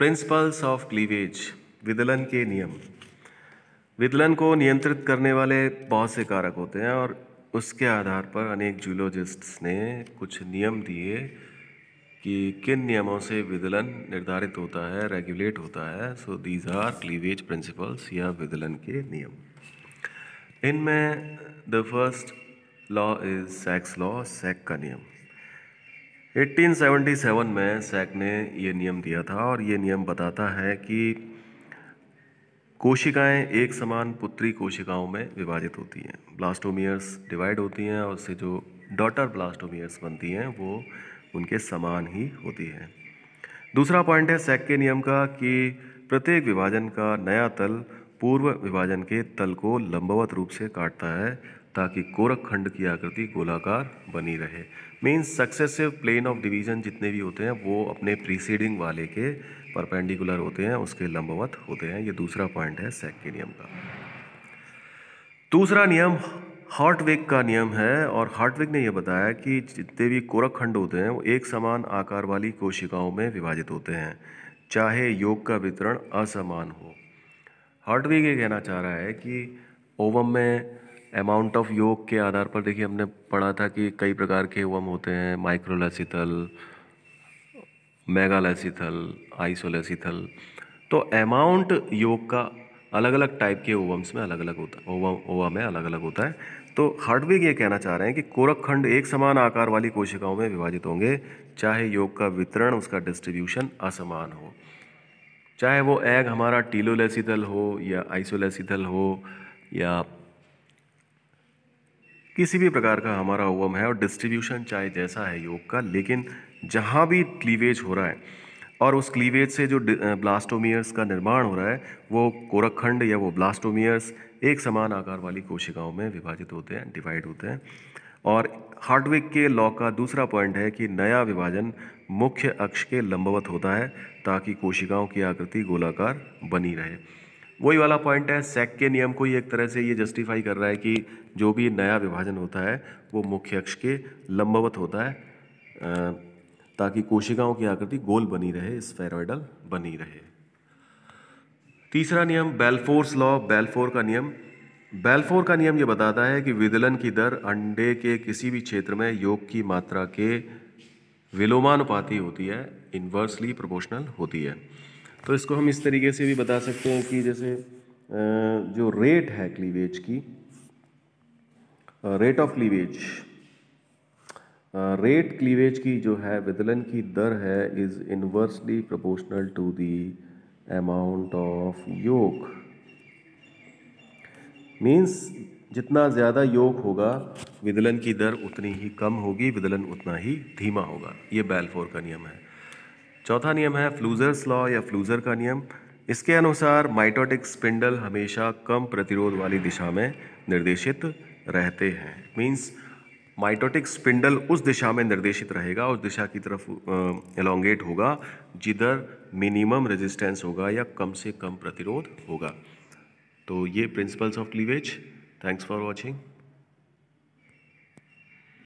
principles of cleavage विदलन के नियम विदलन को नियंत्रित करने वाले बहुत से कारक होते हैं और उसके आधार पर अनेक जूलॉजिस्ट्स ने कुछ नियम दिए कि किन नियमों से विदलन निर्धारित होता है रेगुलेट होता है so these are cleavage principles या विदलन के नियम इनमें द फर्स्ट लॉ इज सेक्स लॉ सेक का नियम 1877 में सैक ने ये नियम दिया था और ये नियम बताता है कि कोशिकाएं एक समान पुत्री कोशिकाओं में विभाजित होती हैं ब्लास्टोमियर्स डिवाइड होती हैं और उससे जो डॉटर ब्लास्टोमियर्स बनती हैं वो उनके समान ही होती हैं दूसरा पॉइंट है सैक के नियम का कि प्रत्येक विभाजन का नया तल पूर्व विभाजन के तल को लंबवत रूप से काटता है ताकि कोरक खंड की आकृति गोलाकार बनी रहे means successive plane of division जितने भी होते हैं वो अपने प्रीसीडिंग वाले के परपेंडिकुलर होते हैं उसके लंबवत होते हैं ये दूसरा पॉइंट है सेक के नियम का दूसरा नियम हार्टविक का नियम है और हार्टविक ने यह बताया कि जितने भी कोरक खंड होते हैं वो एक समान आकार वाली कोशिकाओं में विभाजित होते हैं चाहे योग का वितरण असमान हो हार्टविक ये कहना चाह रहा है कि ओवम में अमाउंट ऑफ योग के आधार पर देखिए हमने पढ़ा था कि कई प्रकार के वम होते हैं माइक्रोलेसिथल मेगालेसिथल आइसोलेसिथल तो अमाउंट योग का अलग अलग टाइप के ओवम्स में अलग अलग होता है ओवम ओवा में अलग अलग होता है तो हार्डविग ये कहना चाह रहे हैं कि कोरक खंड एक समान आकार वाली कोशिकाओं में विभाजित होंगे चाहे योग का वितरण उसका डिस्ट्रीब्यूशन असमान हो चाहे वो एग हमारा टीलोलेसिथल हो या आइसोलेसिथल हो या किसी भी प्रकार का हमारा ओवम है और डिस्ट्रीब्यूशन चाहे जैसा है योग का लेकिन जहाँ भी क्लीवेज हो रहा है और उस क्लीवेज से जो ब्लास्टोमियर्स का निर्माण हो रहा है वो कोरखंड या वो ब्लास्टोमियर्स एक समान आकार वाली कोशिकाओं में विभाजित होते हैं डिवाइड होते हैं और हार्डविक के लॉ का दूसरा पॉइंट है कि नया विभाजन मुख्य अक्ष के लंबवत होता है ताकि कोशिकाओं की आकृति गोलाकार बनी रहे वही वाला पॉइंट है सेक के नियम को ही एक तरह से ये जस्टिफाई कर रहा है कि जो भी नया विभाजन होता है वो मुख्य अक्ष के लंबवत होता है ताकि कोशिकाओं की आकृति गोल बनी रहे स्फेरॉइडल बनी रहे तीसरा नियम बेलफोर्स लॉ बेल्फोर का नियम बेल्फोर का नियम ये बताता है कि विदलन की दर अंडे के किसी भी क्षेत्र में योग की मात्रा के विलोमानुपाती होती है इन्वर्सली प्रोपोर्शनल होती है तो इसको हम इस तरीके से भी बता सकते हैं कि जैसे जो रेट है क्लीवेज की rate of cleavage rate cleavage की जो है विदलन की दर है is inversely proportional to the amount of yolk means जितना ज़्यादा योग होगा विदलन की दर उतनी ही कम होगी विदलन उतना ही धीमा होगा ये बैलफोर का नियम है चौथा नियम है फ्लूजर्स लॉ या फ्लूजर का नियम इसके अनुसार माइटोटिक स्पिंडल हमेशा कम प्रतिरोध वाली दिशा में निर्देशित रहते हैं मीन्स माइटोटिक स्पिंडल उस दिशा में निर्देशित रहेगा उस दिशा की तरफ एलोंगेट होगा जिधर मिनिमम रेजिस्टेंस होगा या कम से कम प्रतिरोध होगा तो ये principles of cleavage thanks for watching